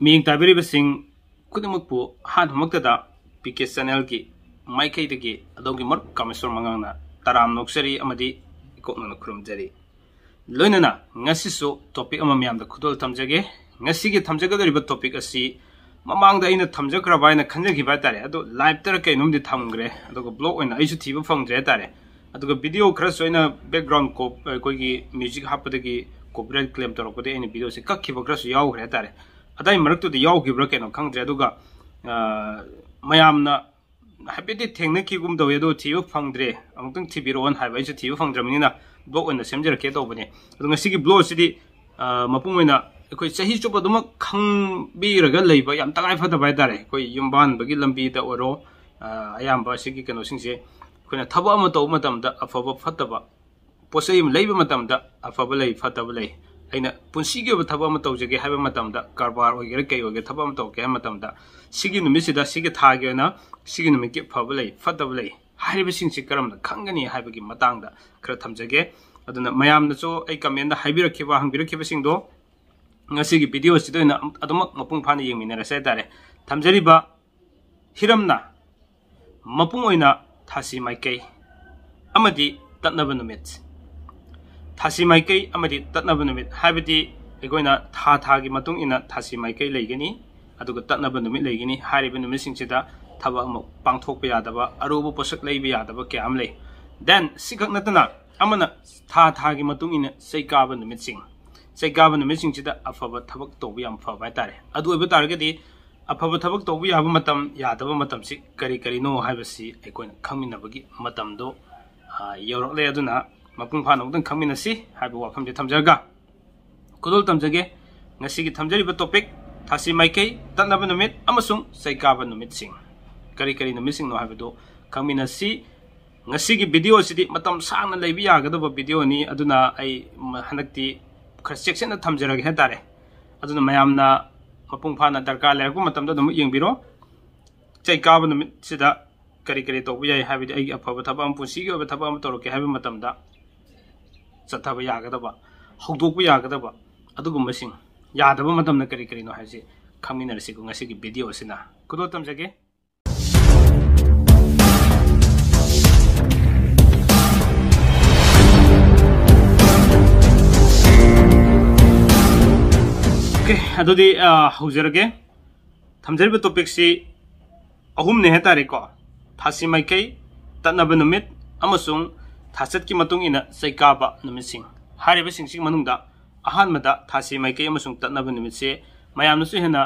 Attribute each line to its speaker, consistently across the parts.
Speaker 1: ꯃꯤꯌꯦꯡ ꯇꯥꯕꯤꯔꯤꯕꯁꯤꯡ ꯈꯨꯗꯤꯡꯃꯛꯄꯨ ꯑꯍꯥꯟꯕꯃꯛꯇꯗ P K ꯆꯦꯅꯦꯜꯒꯤ ꯃꯥꯏꯀꯩꯗꯒꯤ ꯑꯗꯣꯝꯒꯤ ꯃꯔꯨꯞ ꯀꯥꯃꯦꯁꯣꯔ ꯃꯉꯥꯡꯅ ꯇꯔꯥꯝ ꯅꯣꯛꯆꯔꯤ ꯑꯃꯗꯤ ꯏꯀꯣꯛꯅꯅ ꯈꯨꯔꯨꯝꯖꯔꯤ ꯂꯣꯏꯅꯅ ꯉꯁꯤꯁꯨ ꯇꯣꯄꯤꯛ ꯑꯃ ꯃꯌꯥꯝꯗ ꯈꯨꯗꯣꯜ ꯊꯝꯖꯒꯦ ꯉꯁꯤꯒꯤ ꯊꯝꯖꯒꯗꯧꯔꯤꯕ ꯇꯣꯄꯤꯛ ꯑꯁꯤ ꯃꯃꯥꯡꯗ ꯑꯩꯅ ꯊꯝꯖꯈ꯭ꯔꯕ ꯍꯥꯏꯅ ꯈꯟꯖꯈꯤꯕ ꯍꯥꯏꯇꯥꯔꯦ ꯑꯗꯣ ꯂꯥꯏꯞꯇꯔ ꯀꯩꯅꯣꯝꯗꯤ ꯊꯝꯈ꯭ꯔꯦ ꯑꯗꯨꯒ ꯕ꯭ꯂꯣꯛ ꯑꯣꯏꯅ ꯑꯩꯁꯨ ꯊꯤꯕ ꯐꯪꯗ꯭ꯔꯦ ꯍꯥꯏꯇꯥꯔꯦ ꯑꯗꯨꯒ ꯚꯤꯗꯤꯑꯣ ꯈꯔꯁꯨ ꯑꯩꯅ ꯕꯦꯛꯒ꯭ꯔꯥꯎꯟ ꯑꯩꯈꯣꯏꯒꯤ ꯃ꯭ꯌꯨꯖꯤꯛ ꯍꯥꯞꯄꯗꯒꯤ ꯀꯣꯄꯤꯔꯥꯏꯠ ꯀ꯭ꯂꯦꯝ ꯇꯧꯔꯛꯄꯗꯒꯤ ꯑꯩꯅ ꯚꯤꯗꯤꯑꯣꯁꯦ ꯀꯛꯈꯤꯕ ꯈꯔꯁꯨ ꯌꯥꯎꯈ꯭ꯔꯦ ꯍꯥꯏꯇꯥꯔꯦ ꯑꯗꯥꯏ ꯃꯔꯛꯇꯨꯗ ꯌꯥꯎꯈꯤꯕ꯭ꯔꯥ ꯀꯩꯅꯣ ꯈꯪꯗ꯭ꯔꯦ ꯑꯗꯨꯒ ꯃꯌꯥꯝꯅ ꯍꯥꯏꯐꯦꯠꯇꯤ ꯊꯦꯡꯅꯈꯤꯒꯨꯝ ꯇꯧꯋꯤ ꯑꯗꯣ ꯊꯤꯕ ꯐꯪꯗ꯭ꯔꯦ ꯑꯃꯨꯛꯇꯪ ꯊꯤꯕꯤꯔꯛꯑꯣ ꯍꯥꯏꯕ ꯑꯩꯁꯨ ꯊꯤꯕ ꯐꯪꯗ꯭ꯔꯕꯅꯤꯅ ꯕ꯭ꯂꯣꯛ ꯑꯣꯏꯅ ꯁꯦꯝꯖꯔꯛꯀꯦ ꯇꯧꯕꯅꯦ ꯑꯗꯣ ꯉꯁꯤꯒꯤ ꯕ꯭ꯂꯣꯛꯁꯤꯗꯤ ꯃꯄꯨꯡ ꯑꯣꯏꯅ ꯑꯩꯈꯣꯏ ꯆꯍꯤ ꯆꯨꯞꯄ ꯑꯗꯨꯃꯛ ꯈꯪꯕꯤꯔꯒ ꯂꯩꯕ ꯌꯥꯝ ꯇꯉꯥꯏꯐꯗꯕ ꯍꯥꯏꯇꯥꯔꯦ ꯑꯩꯈꯣꯏ ꯌꯨꯝꯕꯥꯟꯕꯒꯤ ꯂꯝꯕꯤꯗ ꯑꯣꯏꯔꯣ ꯑꯌꯥꯝꯕ ꯑꯁꯤꯒꯤ ꯀꯩꯅꯣꯁꯤꯡꯁꯦ ꯑꯩꯈꯣꯏꯅ ꯊꯕꯛ ꯑꯃ ꯇꯧꯕ ꯃꯇꯝꯗ ꯑꯐꯕ ꯐꯠꯇꯕ ꯄꯣꯠꯆꯩ ꯑꯃ ꯂꯩꯕ ꯃꯇꯝꯗ ꯑꯐꯕ ꯂꯩ ꯐꯠꯇꯕ ꯂꯩ Aina pun sikiyo wa tabwa matawu jagi haiwa matawamda, karbwaar wakira kaiyo wakira tabwa matawu kaya matawamda. Sikiyo nu misi da, sikiyo thagiyo na, sikiyo nu miki pablai, fadablai, haiwa shingsi karamda, kankani haiwa gi matawamda. Karat tam jagi, ato na mayaamna zo ay ka myenda haiwira kibwa, hangwira kibwa shingdo. Nga sikiyo video sido ina, ato mapung paani yung mi narasaydaare. Tam jagi ba, hiramna, mapung waina, thasi mai थासी माइकई अमदी तत्नब नुमित हाबदी एगोइना था थागी मतुंग इना थासी माइकई लेगनी अदुगा तत्नब नुमित लेगनी हारिब नुमित सिंगसिदा थबक अमु पांगथोकब यादबा अरुब पोसक लेब यादबा क्याम ले then सिखक नतना अमना था थागी मतुंग इना सैकाब नुमित सिंग सैकाब नुमित सिंगसिदा अफब थबक तोब याम फब हाइतारे अदु ओइब तारगदी अफब थबक तोब ꯃꯄꯨꯡ ꯐꯥꯅ ꯑꯃꯨꯛꯇꯪ ꯈꯪꯃꯤꯟꯅꯁꯤ ꯍꯥꯏꯕ ꯋꯥꯐꯝꯁꯦ ꯊꯝꯖꯔꯒ ꯈꯨꯗꯣꯜ ꯇꯝꯖꯒꯦ ꯉꯁꯤꯒꯤ ꯊꯝꯖꯔꯤꯕ ꯇꯣꯄꯤꯛ ꯊꯥꯁꯤ ꯃꯥꯏꯀꯩ ꯇꯠꯅꯕ ꯅꯨꯃꯤꯠ ꯑꯃꯁꯨꯡ ꯆꯩꯀꯥꯕ ꯅꯨꯃꯤꯠꯁꯤꯡ ꯀꯔꯤ ꯀꯔꯤ ꯅꯨꯃꯤꯠꯁꯤꯡꯅꯣ ꯍꯥꯏꯕꯗꯨ ꯈꯪꯃꯤꯟꯅꯁꯤ ꯉꯁꯤꯒꯤ ꯚꯤꯗꯤꯑꯣꯁꯤꯗꯤ ꯃꯇꯝ ꯁꯥꯡꯅ ꯂꯩꯕ ꯌꯥꯒꯗꯕ ꯚꯤꯗꯤꯑꯣꯅꯤ ꯑꯗꯨꯅ ꯑꯩ ꯍꯟꯗꯛꯇꯤ ꯈꯔ ꯆꯦꯛꯁꯤꯟꯅ ꯊꯝꯖꯔꯒꯦ ꯍꯥꯏꯇꯥꯔꯦ ꯑꯗꯨꯅ ꯃꯌꯥꯝꯅ ꯃꯄꯨꯡ ꯐꯥꯅ ꯗꯔꯀꯥꯔ ꯂꯩꯔꯛꯄ ꯃꯇꯝꯗ ꯑꯗꯨꯝ ꯌꯦꯡꯕꯤꯔꯣ ꯆꯩꯀꯥꯕ ꯅꯨꯃꯤꯠꯁꯤꯗ ꯀꯔꯤ ꯀꯔꯤ ꯇꯧꯕ ꯌꯥꯏ ꯍꯥꯏꯕꯗꯤ ꯑꯩꯒꯤ ꯑꯐꯕ ꯊꯕꯛ ꯑꯃ ꯄꯨꯟꯁꯤꯒꯤ ꯑꯣꯏꯕ ꯊꯕꯛ ꯑꯃ ꯇꯧꯔꯛꯀꯦ ꯍꯥꯏꯕ ꯃꯇꯝꯗ ꯆꯠꯊꯕ ꯌꯥꯒꯗꯕ ꯍꯧꯗꯣꯛꯄ ꯌꯥꯒꯗꯕ ꯑꯗꯨꯒꯨꯝꯕꯁꯤꯡ ꯌꯥꯗꯕ ꯃꯇꯝꯗ ꯀꯔꯤ ꯀꯔꯤꯅꯣ ꯍꯥꯏꯕꯁꯤ ꯈꯪꯃꯤꯟꯅꯔꯁꯤꯀꯣ ꯉꯁꯤꯒꯤ ꯚꯤꯗꯤꯑꯣ ꯑꯁꯤꯅ ꯈꯨꯗꯣ ꯇꯝꯖꯒꯦ अदुदी हौजरगे थमजरीब टॉपिक से अहुम ने है तारीख थासी मैके तनब नुमित ꯊꯥꯆꯠꯀꯤ ꯃꯇꯨꯡ ꯏꯟꯅ ꯆꯩꯀꯥꯕ ꯅꯨꯃꯤꯠꯁꯤꯡ ꯍꯥꯏꯔꯤꯕꯁꯤꯡꯁꯤꯒꯤ ꯃꯅꯨꯡꯗ ꯑꯍꯥꯟꯕꯗ ꯊꯥꯁꯤ ꯃꯥꯏꯀꯩ ꯑꯃꯁꯨꯡ ꯇꯠꯅꯕ ꯅꯨꯃꯤꯠꯁꯦ ꯃꯌꯥꯝꯅꯁꯨ ꯍꯦꯟꯅ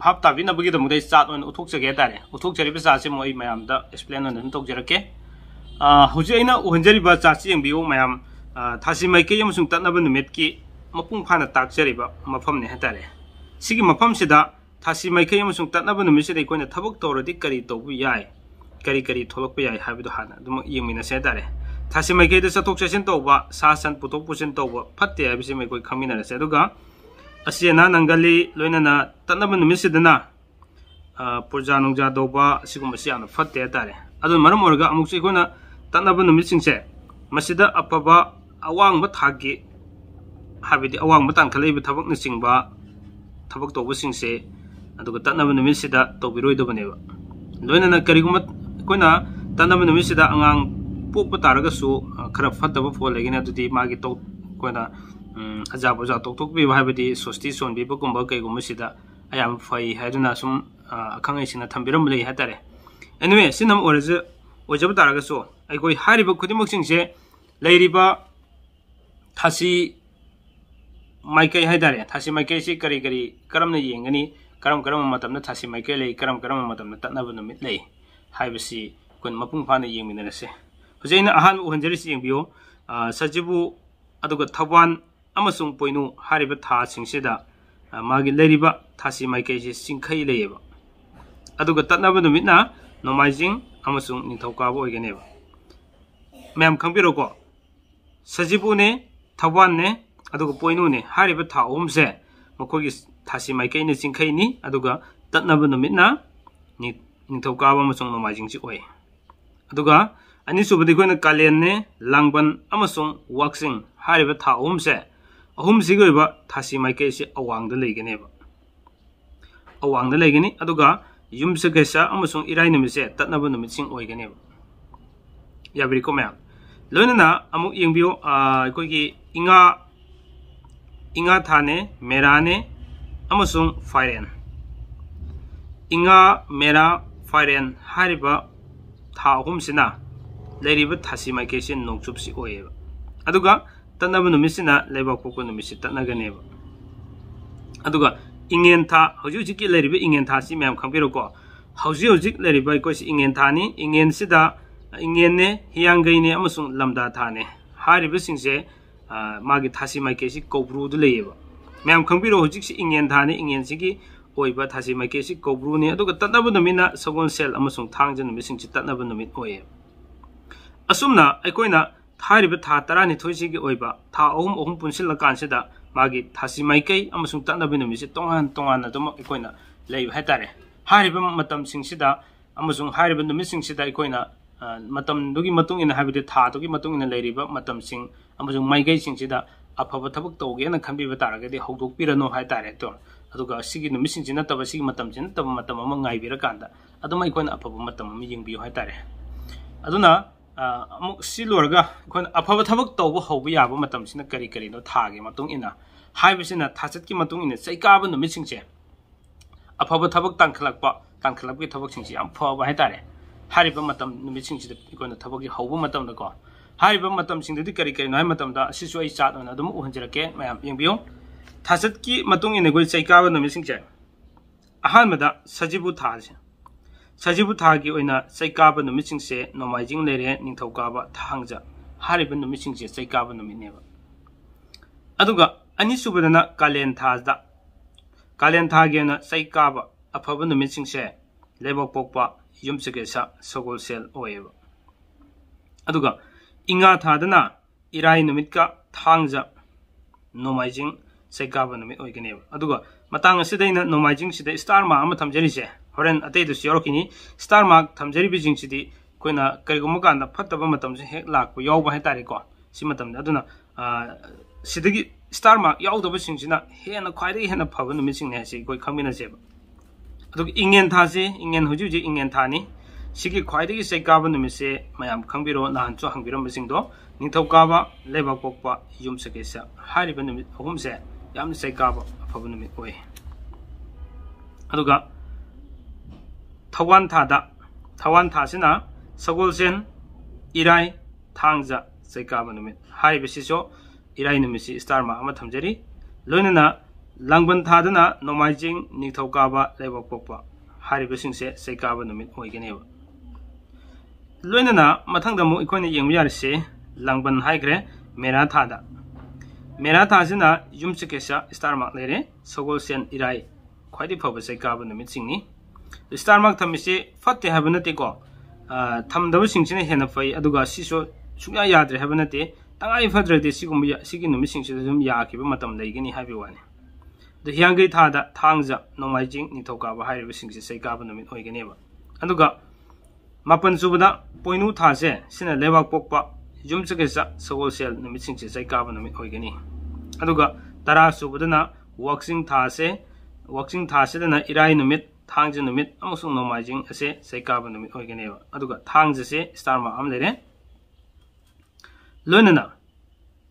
Speaker 1: ꯚꯥꯞ ꯇꯥꯕꯤꯅꯕꯒꯤꯗꯃꯛꯇ ꯑꯩ ꯆꯥꯠ ꯑꯣꯏꯅ ꯎꯠꯊꯣꯛꯆꯒꯦ ꯍꯥꯏꯇꯥꯔꯦ ꯎꯠꯊꯣꯛꯆꯔꯤꯕ ꯆꯥꯠꯁꯦ ꯑꯃꯨꯛ ꯑꯩ ꯃꯌꯥꯝꯗ ꯑꯦꯛꯁꯄ꯭ꯂꯦꯟ ꯑꯣꯏꯅ ꯑꯗꯨꯝ ꯇꯧꯖꯔꯛꯀꯦ ꯍꯧꯖꯤꯛ ꯑꯩꯅ ꯎꯍꯟꯖꯔꯤꯕ ꯆꯥꯠꯁꯤ ꯌꯦꯡꯕꯤꯌꯨ ꯃꯌꯥꯝ ꯊꯥꯁꯤ ꯃꯥꯏꯀꯩ ꯑꯃꯁꯨꯡ ꯇꯠꯅꯕ ꯅꯨꯃꯤꯠꯀꯤ ꯃꯄꯨꯡ ꯐꯥꯅ ꯇꯥꯛꯆꯔꯤꯕ ꯃꯐꯝꯅꯤ ꯍꯥꯏꯇꯥꯔꯦ ꯁꯤꯒꯤ ꯃꯐꯝꯁꯤꯗ ꯊꯥꯁꯤ ꯃꯥꯏꯀꯩ ꯑꯃꯁꯨꯡ ꯇꯠꯅꯕ ꯅꯨꯃꯤꯠꯁꯤꯗ ꯑꯩꯈꯣꯏꯅ ꯊꯕꯛ ꯇꯧꯔꯗꯤ ꯀꯔꯤ ꯇꯧꯕ ꯌꯥꯏ ꯀꯔꯤ ꯀꯔꯤ ꯊꯣꯛꯂꯛꯄ ꯌꯥꯏ ꯍꯥꯏꯕꯗꯣ ꯍꯥꯟꯅ ꯑꯗꯨꯝ ꯌꯦꯡꯃꯤꯟꯅꯁꯦ ꯍꯥꯏꯇꯥꯔꯦ ꯊꯥꯁꯤꯃꯩꯈꯩꯗ ꯆꯠꯊꯣꯛ ꯆꯠꯁꯤꯟ ꯇꯧꯕ ꯁꯥ ꯁꯟ ꯄꯨꯊꯣꯛ ꯄꯨꯁꯤꯟ ꯇꯧꯕ ꯐꯠꯇꯦ ꯍꯥꯏꯕꯁꯤ ꯑꯩꯈꯣꯏ ꯈꯪꯃꯤꯟꯅꯔꯁꯦ ꯑꯗꯨꯒ ꯑꯁꯤ ꯑꯅꯥ ꯅꯪꯒꯜꯂꯤ ꯂꯣꯏꯅꯅ ꯇꯠꯅꯕ ꯅꯨꯃꯤꯠꯁꯤꯗꯅ ꯄꯨꯔꯖꯥ ꯅꯨꯡꯖꯥ ꯇꯧꯕ ꯑꯁꯤꯒꯨꯝꯕꯁꯤ ꯌꯥꯝꯅ ꯐꯠꯇꯦ ꯍꯥꯏꯇꯥꯔꯦ ꯑꯗꯨꯅ ꯃꯔꯝ ꯑꯣꯏꯔꯒ ꯑꯃꯨꯛꯁꯨ ꯑꯩꯈꯣꯏꯅ ꯇꯠꯅꯕ ꯅꯨꯃꯤꯠꯁꯤꯡꯁꯦ ꯃꯁꯤꯗ ꯑꯐꯕ ꯑꯋꯥꯡꯕ ꯊꯥꯛꯀꯤ ꯍꯥꯏꯕꯗꯤ ꯑꯋꯥꯡꯕ ꯇꯥꯡꯈꯠꯂꯛꯏꯕ ꯊꯕꯛꯅꯆꯤꯡꯕ ꯊꯕꯛ ꯇꯧꯕꯁꯤꯡꯁꯦ ꯑꯗꯨꯒ ꯇꯠꯅꯕ ꯅꯨꯃꯤꯠꯁꯤꯗ ꯇꯧꯕꯤꯔꯣꯏꯗꯕꯅꯦꯕ ꯂꯣꯏꯅꯅ ꯀꯔꯤꯒꯨꯝꯕ koina tandam numi sida angang pok pa taraga su khara fatta ba phol legina tu ti ma gi tok koina aja bo ja tok tok bi ba bi sosti son bi ba kum ba kai gum sida ayam phai ha na sum akhang ai sina thambiram le ha tare anyway sinam oraj ojab taraga su ai koi hari ba khudi mok sing se leiri ba thasi माइकई है तारे थासी माइकई से करी करी करम ने येंगनी करम करम मतम ने थासी माइकई ले करम करम मतम ने तनब नुमित ले ꯍꯥꯏꯕꯁꯤ ꯑꯩꯈꯣꯏꯅ ꯃꯄꯨꯡ ꯐꯥꯅ ꯌꯦꯡꯃꯤꯟꯅꯔꯁꯦ ꯍꯧꯖꯤꯛ ꯑꯩꯅ ꯑꯍꯥꯟꯕ ꯎꯍꯟꯖꯔꯤꯁꯤ ꯌꯦꯡꯕꯤꯌꯨ ꯁꯖꯤꯕꯨ ꯑꯗꯨꯒ ꯊꯧꯕꯥꯟ ꯑꯃꯁꯨꯡ ꯄꯣꯏꯅꯨ ꯍꯥꯏꯔꯤꯕ ꯊꯥꯁꯤꯡꯁꯤꯗ ꯃꯥꯒꯤ ꯂꯩꯔꯤꯕ ꯊꯥꯁꯤ ꯃꯥꯏꯀꯩꯁꯤ ꯆꯤꯡꯈꯩ ꯂꯩꯌꯦꯕ ꯑꯗꯨꯒ ꯇꯠꯅꯕ ꯅꯨꯃꯤꯠꯅ ꯅꯣꯡꯃꯥꯏꯖꯤꯡ ꯑꯃꯁꯨꯡ ꯅꯤꯡꯊꯧꯀꯥꯕ ꯑꯣꯏꯒꯅꯦꯕ ꯃꯌꯥꯝ ꯈꯪꯕꯤꯔꯣꯀꯣ ꯁꯖꯤꯕꯨꯅꯦ ꯊꯧꯕꯥꯟꯅꯦ ꯑꯗꯨꯒ ꯄꯣꯏꯅꯨꯅꯦ ꯍꯥꯏꯔꯤꯕ ꯊꯥ ꯑꯍꯨꯝꯁꯦ ꯃꯈꯣꯏꯒꯤ ꯊꯥꯁꯤ ꯃꯥꯏꯀꯩꯅ ꯆꯤꯡꯈꯩꯅꯤ ꯑꯗꯨꯒ ꯇꯠꯅꯕ ꯅꯨꯃꯤꯠꯅ ꯅꯤꯡꯊꯧꯀꯥꯕ ꯑꯃꯁꯨꯡ ꯅꯣꯡꯃꯥꯏꯖꯤꯡꯁꯤ ꯑꯣꯏ ꯑꯗꯨꯒ ꯑꯅꯤꯁꯨꯕꯗꯤ ꯑꯩꯈꯣꯏꯅ ꯀꯥꯂꯦꯟꯅꯦ ꯂꯥꯡꯕꯟ ꯑꯃꯁꯨꯡ ꯋꯥꯛꯆꯤꯡ ꯍꯥꯏꯔꯤꯕ ꯊꯥ ꯑꯍꯨꯝꯁꯦ ꯑꯍꯨꯝꯁꯤꯒꯤ ꯑꯣꯏꯕ ꯊꯥꯁꯤ ꯃꯥꯏꯀꯩꯁꯤ ꯑꯋꯥꯡꯗ ꯂꯩꯒꯅꯦꯕ ꯑꯋꯥꯡꯗ ꯂꯩꯒꯅꯤ ꯑꯗꯨꯒ ꯌꯨꯝꯁ ꯀꯩꯁꯥ ꯑꯃꯁꯨꯡ ꯏꯔꯥꯏ ꯅꯨꯃꯤꯠꯁꯦ ꯇꯠꯅꯕ ꯅꯨꯃꯤꯠꯁꯤꯡ ꯑꯣꯏꯒꯅꯦꯕ ꯌꯥꯕꯤꯔꯤꯀꯣ ꯃꯌꯥꯝ ꯂꯣꯏꯅꯅ ꯑꯃꯨꯛ ꯌꯦꯡꯕꯤꯌꯨ ꯑꯩꯈꯣꯏꯒꯤ ꯏꯉꯥ ꯏꯉꯥ ꯊꯥꯅꯦ ꯃꯦꯔꯥꯅꯦ ꯑꯃꯁꯨꯡ ꯐꯥꯏꯔꯦꯟ ꯏꯉꯥ ꯃꯦꯔꯥ ꯐꯥꯏꯔꯦꯟ ꯍꯥꯏꯔꯤꯕ ꯊꯥ ꯑꯍꯨꯝꯁꯤꯅ ꯂꯩꯔꯤꯕ ꯊꯥꯁꯤ ꯃꯥꯏꯀꯩꯁꯤ ꯅꯣꯡꯆꯨꯞꯁꯤ ꯑꯣꯏꯌꯦꯕ ꯑꯗꯨꯒ ꯇꯠꯅꯕ ꯅꯨꯃꯤꯠꯁꯤꯅ ꯂꯩꯕꯥꯛ ꯄꯣꯛꯄ ꯅꯨꯃꯤꯠꯁꯤ ꯇꯠꯅꯒꯅꯦꯕ ꯑꯗꯨꯒ ꯏꯪꯉꯦꯟ ꯊꯥ ꯍꯧꯖꯤꯛ ꯍꯧꯖꯤꯛꯀꯤ ꯂꯩꯔꯤꯕ ꯏꯪꯉꯦꯟ ꯊꯥꯁꯤ ꯃꯌꯥꯝ ꯈꯪꯕꯤꯔꯣꯀꯣ ꯍꯧꯖꯤꯛ ꯍꯧꯖꯤꯛ ꯂꯩꯔꯤꯕ ꯑꯩꯈꯣꯏꯁꯤ ꯏꯪꯉꯦꯟ ꯊꯥꯅꯤ ꯏꯪꯉꯦꯟꯁꯤꯗ ꯏꯪꯉꯦꯟꯅꯦ ꯍꯤꯌꯥꯡꯒꯩꯅꯦ ꯑꯃꯁꯨꯡ ꯂꯝꯗꯥ ꯊꯥꯅꯦ ꯍꯥꯏꯔꯤꯕꯁꯤꯡꯁꯦ ꯃꯥꯒꯤ ꯊꯥꯁꯤ ꯃꯥꯏꯀꯩꯁꯤ ꯀꯧꯕ꯭ꯔꯨꯗ ꯂꯩꯌꯦꯕ ꯃꯌꯥꯝ ꯈꯪꯕꯤꯔꯣ ꯍꯧꯖꯤꯛꯁꯤ ꯏꯪꯉꯦꯟ ꯊꯥꯅꯤ ꯏꯪꯉꯦꯟꯁꯤꯒꯤ ꯑꯣꯏꯕ ꯊꯥꯁꯤ ꯃꯥꯏꯀꯩꯁꯤ ꯀꯧꯕ꯭ꯔꯨꯅꯤ ꯑꯗꯨꯒ ꯇꯠꯅꯕ ꯅꯨꯃꯤꯠꯅ ꯁꯒꯣꯜꯁꯦꯜ ꯑꯃꯁꯨꯡ ꯊꯥꯡꯖ ꯅꯨꯃꯤꯠꯁꯤꯡꯁꯤ ꯇꯠꯅꯕ ꯅꯨꯃꯤꯠ ꯑꯣꯏꯌꯦ ꯑꯁꯨꯝꯅ ꯑꯩꯈꯣꯏꯅ ꯊꯥꯔꯤꯕ ꯊꯥ ꯇꯔꯥꯅꯤꯊꯣꯏꯁꯤꯒꯤ ꯑꯣꯏꯕ ꯊꯥ ꯑꯍꯨꯝ ꯑꯍꯨꯝ ꯄꯨꯟꯁꯤꯜꯂꯀꯥꯟꯁꯤꯗ ꯃꯥꯒꯤ ꯊꯥꯁꯤ ꯃꯥꯏꯀꯩ ꯑꯃꯁꯨꯡ ꯇꯠꯅꯕ ꯅꯨꯃꯤꯠꯁꯤ ꯇꯣꯉꯥꯟ ꯇꯣꯉꯥꯟꯅ ꯑꯗꯨꯃꯛ ꯑꯩꯈꯣꯏꯅ ꯂꯩꯕ ꯍꯥꯏꯇꯥꯔꯦ ꯍꯥꯏꯔꯤꯕ ꯃꯇꯝꯁꯤꯡꯁꯤꯗ ꯑꯃꯁꯨꯡ ꯍꯥꯏꯔꯤꯕ ꯅꯨꯃꯤꯠꯁꯤꯡꯁꯤꯗ ꯑꯩꯈꯣꯏꯅ ꯃꯇꯝꯗꯨꯒꯤ ꯃꯇꯨꯡ ꯏꯟꯅ ꯍꯥꯏꯕꯗꯤ ꯊꯥꯗꯨꯒꯤ ꯃꯇꯨꯡ ꯏꯟꯅ ꯂꯩꯔꯤꯕ ꯃꯇꯝꯁꯤꯡ ꯑꯃꯁꯨꯡ ꯃꯥꯏꯀꯩꯁꯤꯡꯁꯤꯗ ꯑꯐꯕ ꯊꯕꯛ ꯇꯧꯒꯦꯅ ꯈꯟꯕꯤꯕ ꯇꯥꯔꯒꯗꯤ ꯍꯧꯗꯣꯛꯄꯤꯔꯅꯨ ꯍꯥꯏ ꯇꯥꯔꯦ ꯇꯣ ꯑꯗꯨꯒ ꯁꯤꯒꯤ ꯅꯨꯃꯤꯠꯁꯤꯡꯁꯤ ꯅꯠꯇꯕ ꯁꯤꯒꯤ ꯃꯇꯝꯁꯤ ꯅꯠꯇꯕ ꯃꯇꯝ ꯑꯃ ꯉꯥꯏꯕꯤꯔꯀꯥꯟꯗ ꯑꯗꯨꯝ ꯑꯩꯈꯣꯏꯅ ꯑꯐꯕ ꯃꯇꯝ ꯑꯃ ꯌꯦꯡꯕꯤꯌꯨ ꯍꯥꯏꯇꯥꯔꯦ ꯑꯗꯨꯅ ꯑꯃꯨꯛ ꯁꯤ ꯂꯣꯏꯔꯒ ꯑꯩꯈꯣꯏꯅ ꯑꯐꯕ ꯊꯕꯛ ꯇꯧꯕ ꯍꯧꯕ ꯌꯥꯕ ꯃꯇꯝꯁꯤꯅ ꯀꯔꯤ ꯀꯔꯤꯅꯣ ꯊꯥꯒꯤ ꯃꯇꯨꯡ ꯏꯟꯅ ꯍꯥꯏꯕꯁꯤꯅ ꯊꯥꯆꯠꯀꯤ ꯃꯇꯨꯡ ꯏꯟꯅ ꯆꯩꯀꯥꯕ ꯅꯨꯃꯤꯠꯁꯤꯡꯁꯦ ꯑꯐꯕ ꯊꯕꯛ ꯇꯥꯡꯈꯠꯂꯛꯄ ꯇꯥꯡꯈꯠꯂꯛꯄꯒꯤ ꯊꯕꯛꯁꯤꯡꯁꯤ ꯌꯥꯝ ꯐꯕ ꯍꯥꯏꯇꯥꯔꯦ ꯍꯥꯏꯔꯤꯕ ꯃꯇꯝ ꯅꯨꯃꯤꯠꯁꯤꯡꯁꯤꯗ ꯑꯩꯈꯣꯏꯅ ꯊꯕꯛꯁꯤ ꯍꯧꯕ ꯃꯇꯝꯗꯀꯣ ꯍꯥꯏꯔꯤꯕ ꯃꯇꯝꯁꯤꯡꯗꯨꯗꯤ ꯀꯔꯤ ꯀꯔꯤꯅꯣ ꯍꯥꯏꯕ ꯃꯇꯝꯗ ꯑꯁꯤꯁꯨ ꯑꯩ ꯆꯥꯠ ꯑꯣꯏꯅ ꯑꯗꯨꯝ ꯎꯍꯟꯖꯔꯛꯀꯦ ꯃꯌꯥꯝ ꯌꯦꯡꯕꯤꯌꯨ ꯊꯥꯆꯠꯀꯤ ꯃꯇꯨꯡ ꯏꯟꯅ ꯑꯩꯈꯣꯏ ꯆꯩꯀꯥꯕ ꯅꯨꯃꯤꯠꯁꯤꯡꯁꯦ ꯑꯍꯥꯟꯕꯗ ꯁꯖꯤꯕꯨ ꯊꯥꯁꯦ ꯁꯖꯤꯕꯨ ꯊꯥꯒꯤ ꯑꯣꯏꯅ ꯆꯩꯀꯥꯕ ꯅꯨꯃꯤꯠꯁꯤꯡꯁꯦ ꯅꯣꯡꯃꯥꯏꯖꯤꯡ ꯂꯩꯔꯦ ꯅꯤꯡꯊꯧꯀꯥꯕ ꯊꯥꯡꯖ ꯍꯥꯏꯔꯤꯕ ꯅꯨꯃꯤꯠꯁꯤꯡꯁꯦ ꯆꯩꯀꯥꯕ ꯅꯨꯃꯤꯠꯅꯦꯕ ꯑꯗꯨꯒ ꯑꯅꯤꯁꯨꯕꯗꯅ ꯀꯥꯂꯦꯟ ꯊꯥꯗ ꯀꯥꯂꯦꯟ ꯊꯥꯒꯤ ꯑꯣꯏꯅ ꯆꯩꯀꯥꯕ ꯑꯐꯕ ꯅꯨꯃꯤꯠꯁꯤꯡꯁꯦ ꯂꯩꯕꯥꯛ ꯄꯣꯛꯄ ꯌꯨꯝꯁꯀꯦꯁ ꯁꯒꯣꯜꯁꯦꯜ ꯑꯣꯏꯌꯦꯕ ꯑꯗꯨꯒ ꯏꯉꯥ ꯊꯥꯗꯅ ꯏꯔꯥꯏ ꯅꯨꯃꯤꯠꯀ ꯊꯥꯡꯖ ꯅꯣꯡꯃꯥꯏꯖꯤꯡ ꯁꯦꯒꯥꯕꯅ ꯑꯣꯏꯒꯅꯦꯕ ꯑꯗꯨꯒ ꯃꯇꯥꯡ ꯑꯁꯤꯗ ꯑꯩꯅ ꯅꯣꯡꯃꯥꯏꯖꯤꯡꯁꯤꯗ ꯁ꯭ꯇꯥꯔ ꯃꯥꯔꯛ ꯑꯃ ꯊꯝꯖꯔꯤꯁꯦ ꯍꯣꯔꯦꯟ ꯑꯇꯩꯗꯁꯨ ꯌꯥꯎꯔꯛꯈꯤꯅꯤ ꯁ꯭ꯇꯥꯔ ꯃꯥꯔꯛ ꯊꯝꯖꯔꯤꯕꯁꯤꯡꯁꯤꯗꯤ ꯑꯩꯈꯣꯏꯅ ꯀꯔꯤꯒꯨꯝꯕ ꯀꯥꯟꯗ ꯐꯠꯇꯕ ꯃꯇꯝꯁꯦ ꯍꯦꯛ ꯂꯥꯛꯄ ꯌꯥꯎꯕ ꯍꯥꯏꯇꯥꯔꯦꯀꯣ ꯁꯤ ꯃꯇꯝꯗ ꯑꯗꯨꯅ ꯁꯤꯗꯒꯤ ꯁ꯭ꯇꯥꯔ ꯃꯥꯔꯛ ꯌꯥꯎꯗꯕꯁꯤꯡꯁꯤꯅ ꯍꯦꯟꯅ ꯈ꯭ꯋꯥꯏꯗꯒꯤ ꯍꯦꯟꯅ ꯐꯕ ꯅꯨꯃꯤꯠꯁꯤꯡꯅꯦ ꯍꯥꯏꯁꯤ ꯑꯩꯈꯣꯏ ꯈꯪꯃꯤꯟꯅꯁꯦꯕ ꯑꯗꯨꯒ ꯏꯪꯉꯦꯟ ꯊꯥꯁꯤ ꯏꯪꯉꯦꯟ ꯍꯧꯖꯤꯛ ꯍꯧꯖꯤꯛ ꯏꯪꯉꯦꯟ ꯊꯥꯅꯤ ꯁꯤꯒꯤ ꯈ꯭ꯋꯥꯏꯗꯒꯤ ꯆꯩꯀꯥꯕ ꯅꯨꯃꯤꯠꯁꯦ ꯃꯌꯥꯝ ꯈꯪꯕꯤꯔꯣ ꯅꯍꯥꯟꯁꯨ ꯍꯪꯕꯤꯔꯝꯕꯁꯤꯡꯗꯣ ꯅꯤꯡꯊꯧꯀꯥꯕ ꯂꯩꯕꯥꯛꯄꯣꯛꯄ ꯌꯨꯝꯁꯀꯩꯁ ꯍꯥꯏꯔꯤꯕ ꯅꯨꯃꯤꯠ ꯑꯍꯨꯝꯁꯦ ꯌꯥꯝꯅ ꯆꯩ ꯀꯥꯕ ꯑꯐꯕ ꯅꯨꯃꯤꯠ ꯑꯣꯏ ꯑꯗꯨꯒ ꯊꯋꯥꯟ ꯊꯥꯗ ꯊꯋꯥꯟ ꯊꯥꯁꯤꯅ ꯁꯒꯣꯜꯁꯦꯟ ꯏꯔꯥꯏ ꯊꯥꯡꯖ ꯆꯩꯀꯥꯕ ꯅꯨꯃꯤꯠ ꯍꯥꯏꯔꯤꯕꯁꯤꯁꯨ ꯏꯔꯥꯏ ꯅꯨꯃꯤꯠꯁꯤ ꯁ꯭ꯇꯥꯔ ꯃꯥ ꯑꯃ ꯊꯝꯖꯔꯤ ꯂꯣꯏꯅꯅ ꯂꯥꯡꯕꯟ ꯊꯥꯗꯅ ꯅꯣꯡꯃꯥꯏꯖꯤꯡ ꯅꯤꯡꯊꯧꯀꯥꯕ ꯂꯩꯕꯥꯛ ꯄꯣꯛꯄ ꯍꯥꯏꯔꯤꯕꯁꯤꯡꯁꯦ ꯆꯩꯀꯥꯕ ꯅꯨꯃꯤꯠ ꯑꯣꯏꯒꯅꯦꯕ ꯂꯣꯏꯅꯅ ꯃꯊꯪꯗ ꯑꯃꯨꯛ ꯑꯩꯈꯣꯏꯅ ꯌꯦꯡꯕ ꯌꯥꯔꯤꯁꯤ ꯂꯥꯡꯕꯟ ꯍꯥꯏꯈ꯭ꯔꯦ ꯃꯦꯔꯥ ꯊꯥꯗ 메라타즈나 줌츠케샤 스타르막 레레 서골센 이라이 콰이디 퍼버세 가브 누미칭니 스타르막 탐미시 파테 하브나테고 탐다브 싱치네 헤나파이 아두가 시쇼 슈야 야드레 하브나테 땅아이 파드레데 시고 시기 누미싱시도 좀 야키베 마탐 레기니 하비와니 द हियांगे थाद थांगजा नोमाइजिंग निथोकाबा हाइरिबे सिंगसे सेकाबा नमित होइगनेबा अदुगा मापन सुबदा पोइनु थासे सिना लेवाक पोकपा ꯌꯨꯝꯆꯀꯤꯁ ꯁꯒꯣꯜꯁꯦꯜ ꯅꯨꯃꯤꯠꯁꯤꯡꯁꯦ ꯆꯩ ꯀꯥꯕ ꯅꯨꯃꯤꯠ ꯑꯣꯏꯒꯅꯤ ꯑꯗꯨꯒ ꯇꯔꯥ ꯁꯨꯕꯗꯅ ꯋꯥꯛꯆꯤꯡ ꯊꯥꯁꯦ ꯋꯥꯛꯆꯤꯡ ꯊꯥꯁꯤꯗꯅ ꯏꯔꯥꯏ ꯅꯨꯃꯤꯠ ꯊꯥꯡꯖ ꯅꯨꯃꯤꯠ ꯑꯃꯁꯨꯡ ꯅꯣꯡꯃꯥꯏꯖꯤꯡ ꯑꯁꯦ ꯆꯩꯀꯥꯕ ꯅꯨꯃꯤꯠ ꯑꯣꯏꯒꯅꯦꯕ ꯑꯗꯨꯒ ꯊꯥꯡꯖꯁꯦ ꯁ꯭ꯇꯥꯔ ꯃꯥꯔꯛ ꯑꯃ ꯂꯩꯔꯦ ꯂꯣꯏꯅꯅ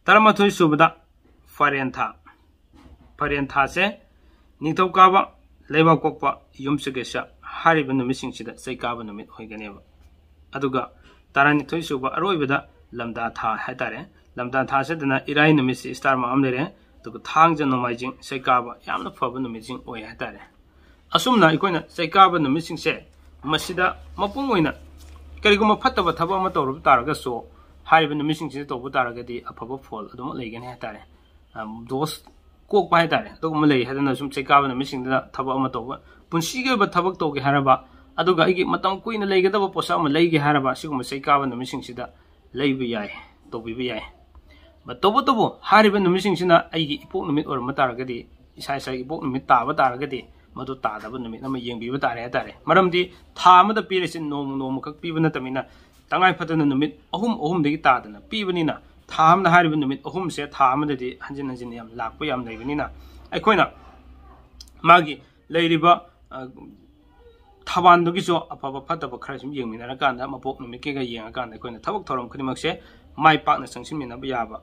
Speaker 1: ꯇꯔꯥꯃꯥꯊꯣꯏ ꯁꯨꯕꯗ ꯐꯔꯦꯟ ꯊꯥ ꯐꯔꯦꯟ ꯊꯥꯁꯦ ꯅꯤꯡꯊꯧꯀꯥꯕ ꯂꯩꯕꯥꯛꯄꯣꯛꯄ ꯌꯨꯝꯁꯨꯀꯦꯁ ꯍꯥꯏꯔꯤꯕ ꯅꯨꯃꯤꯠꯁꯤꯡꯁꯤꯗ ꯆꯩꯀꯥꯕ ꯅꯨꯃꯤꯠ ꯑꯣꯏꯒꯅꯦꯕ ꯑꯗꯨꯒ ꯇꯔꯥꯅꯤꯊꯣꯏ ꯁꯨꯕ ꯑꯔꯣꯏꯕꯗ lamda tha haitare lamda tha se dana irai numi si star ma am lere to thang ja nomai jing se ka ba yam na phab numi jing oi haitare asum na ikoi na se ka ba numi sing se masida mapung oi na kari gum phatta ba thaba ma to ru tar ga so hai ba numi sing se to bu tar ga di aphaba phol adu ma legen haitare dos kok ba haitare to ma lei haitana sum se ka ba numi sing da thaba ma to ba punsi ge ba thabak to ge haraba aduga igi matam kuina leigada ba posa ma leige haraba sigum se ka ba numi sing sida ꯂꯩꯕ ꯌꯥꯏ ꯇꯧꯕꯤꯕ ꯌꯥꯏ ꯇꯧꯕ ꯇꯧꯕ ꯍꯥꯏꯔꯤꯕ ꯅꯨꯃꯤꯠꯁꯤꯡꯁꯤꯅ ꯑꯩꯒꯤ ꯏꯄꯣꯛ ꯅꯨꯃꯤꯠ ꯑꯣꯏꯔꯝꯕ ꯇꯥꯔꯒꯗꯤ ꯏꯁꯥ ꯏꯁꯥꯒꯤ ꯏꯄꯣꯛ ꯅꯨꯃꯤꯠ ꯇꯥꯕ ꯇꯥꯔꯒꯗꯤ ꯃꯗꯨ ꯇꯥꯗꯕ ꯅꯨꯃꯤꯠ ꯑꯃ ꯌꯦꯡꯕꯤꯕ ꯇꯥꯔꯦ ꯍꯥꯏꯇꯥꯔꯦ ꯃꯔꯝꯗꯤ ꯊꯥ ꯑꯃꯗ ꯄꯤꯔꯤꯁꯤ ꯅꯣꯡꯃ ꯅꯣꯡꯃꯈꯛ ꯄꯤꯕ ꯅꯠꯇꯕꯅꯤꯅ ꯇꯉꯥꯏ ꯐꯗꯅ ꯅꯨꯃꯤꯠ ꯑꯍꯨꯝ ꯑꯍꯨꯝꯗꯒꯤ ꯇꯥꯗꯅ ꯄꯤꯕꯅꯤꯅ ꯊꯥ ꯑꯃꯗ ꯍꯥꯏꯔꯤꯕ ꯅꯨꯃꯤꯠ ꯑꯍꯨꯝꯁꯦ ꯊꯥ ꯑꯃꯗꯗꯤ ꯍꯟꯖꯤꯟ ꯍꯟꯖꯤꯟ ꯌꯥꯝ ꯂꯥꯛꯄ ꯌꯥꯝ ꯂꯩꯕꯅꯤꯅ ꯑꯩꯈꯣꯏꯅ ꯃꯥꯒꯤ ꯂꯩꯔꯤꯕ ꯊꯕꯥꯟꯗꯨꯒꯤꯁꯨ ꯑꯐꯕ ꯐꯠꯇꯕ ꯈꯔ ꯁꯨꯝ ꯌꯦꯡꯃꯤꯟꯅꯔꯀꯥꯟꯗ ꯃꯄꯣꯛ ꯅꯨꯃꯤꯠꯀꯤꯒ ꯌꯦꯡꯉꯀꯥꯟꯗ ꯑꯩꯈꯣꯏꯅ ꯊꯕꯛ ꯊꯧꯔꯝ ꯈꯨꯗꯤꯡꯃꯛꯁꯦ ꯃꯥꯏ ꯄꯥꯛꯅ ꯆꯪꯁꯤꯟꯃꯤꯟꯅꯕ ꯌꯥꯕ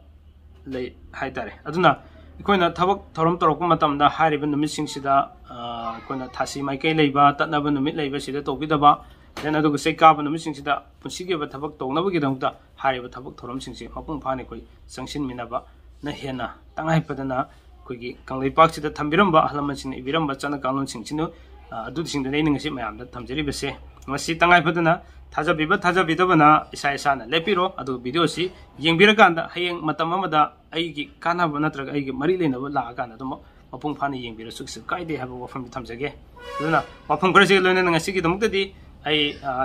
Speaker 1: ꯂꯩ ꯍꯥꯏꯇꯥꯔꯦ ꯑꯗꯨꯅ ꯑꯩꯈꯣꯏꯅ ꯊꯕꯛ ꯊꯧꯔꯝ ꯇꯧꯔꯛꯄ ꯃꯇꯝꯗ ꯍꯥꯏꯔꯤꯕ ꯅꯨꯃꯤꯠꯁꯤꯡꯁꯤꯗ ꯑꯩꯈꯣꯏꯅ ꯊꯥꯁꯤ ꯃꯥꯏꯀꯩ ꯂꯩꯕ ꯇꯠꯅꯕ ꯅꯨꯃꯤꯠ ꯂꯩꯕ ꯁꯤꯗ ꯇꯧꯕꯤꯗꯕ ꯗꯦꯟ ꯑꯗꯨꯒ ꯆꯩ ꯀꯥꯕ ꯅꯨꯃꯤꯠꯁꯤꯡꯁꯤꯗ ꯄꯨꯟꯁꯤꯒꯤ ꯑꯣꯏꯕ ꯊꯕꯛ ꯇꯧꯅꯕꯒꯤꯗꯃꯛꯇ ꯍꯥꯏꯔꯤꯕ ꯊꯕꯛ ꯊꯧꯔꯝꯁꯤꯡꯁꯤ ꯃꯄꯨꯡ ꯐꯥꯅ ꯑꯩꯈꯣꯏ ꯆꯪꯁꯤꯟꯃꯤꯟꯅꯕꯅ ꯍꯦꯟꯅ ꯇꯉꯥꯏ ꯐꯗꯅ ꯑꯩꯈꯣꯏꯒꯤ ꯀꯪꯂꯩꯄꯥꯛꯁꯤꯗ ꯊꯝꯕꯤꯔꯝꯕ ꯑꯍꯜ ꯂꯃꯟꯁꯤꯡꯅ ꯏꯕꯤꯔꯝꯕ ꯆꯠꯅ ꯀꯥꯡꯂꯣꯟꯁꯤꯡꯁꯤꯅ ꯑꯗꯨꯁꯤꯡꯗꯨꯅ ꯑꯩꯅ ꯉꯁꯤ ꯃꯌꯥꯝꯗ ꯊꯝꯖꯔꯤꯕꯁꯦ ꯉꯁꯤ ꯇꯉꯥꯏꯐꯗꯅ ꯊꯥꯖꯕꯤꯕ ꯊꯥꯖꯕꯤꯗꯕꯅ ꯏꯁꯥ ꯏꯁꯥꯅ ꯂꯦꯞꯄꯤꯔꯣ ꯑꯗꯨꯒ ꯚꯤꯗꯤꯑꯣꯁꯤ ꯌꯦꯡꯕꯤꯔꯀꯥꯟꯗ ꯍꯌꯦꯡ ꯃꯇꯝ ꯑꯃꯗ ꯑꯩꯒꯤ ꯀꯥꯟꯅꯕ ꯅꯠꯇ꯭ꯔꯒ ꯑꯩꯒꯤ ꯃꯔꯤ ꯂꯩꯅꯕ ꯂꯥꯛꯑꯀꯥꯟꯗ ꯑꯗꯨꯝꯃꯛ ꯃꯄꯨꯡ ꯐꯥꯅ ꯌꯦꯡꯕꯤꯔꯁꯨ ꯀꯩꯁꯨ ꯀꯥꯏꯗꯦ ꯍꯥꯏꯕ ꯋꯥꯐꯝꯗ ꯊꯝꯖꯒꯦ ꯑꯗꯨꯅ ꯋꯥꯐꯝ ꯈꯔꯁꯤꯒ ꯂꯣꯏꯅꯅ ꯉꯁꯤꯒꯤꯗꯃꯛꯇꯗꯤ ꯑꯩ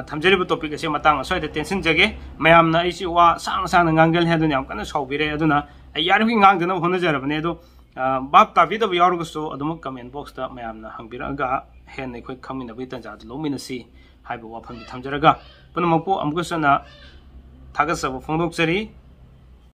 Speaker 1: ꯊꯝꯖꯔꯤꯕ ꯇꯣꯄꯤꯛ ꯑꯁꯤ ꯃꯇꯥꯡ ꯑꯁ꯭ꯋꯥꯏꯗ ꯇꯦꯟꯁꯤꯟꯖꯒꯦ ꯃꯌꯥꯝꯅ ꯑꯩꯁꯤ ꯋꯥ ꯁꯥꯡꯅ ꯁꯥꯡꯅ ꯉꯥꯡꯒꯜꯂꯤ ꯍꯥꯏꯗꯨꯅ ꯌꯥꯝ ꯀꯟꯅ ꯁꯥꯎꯕꯤꯔꯦ ꯑꯗꯨꯅ ꯑꯩ ꯌꯥꯔꯤꯕꯒꯤ ꯉꯥꯡꯗꯅꯕ ꯍꯣꯠꯅꯖꯔꯕꯅꯦ ꯑꯗꯣ ꯚꯥꯞ ꯇꯥꯕꯤꯗꯕ ꯌꯥꯎꯔꯒꯁꯨ ꯑꯗꯨꯃꯛ ꯀꯃꯦꯟ ꯕꯣꯛꯁꯇ ꯃꯌꯥꯝꯅ ꯍꯪꯕꯤꯔꯛꯑꯒ hen ne khoi khamin na betan ja lo min si hai bo wa pham tham jara ga pan mo po am ko sana thaga sa bo phong dok sari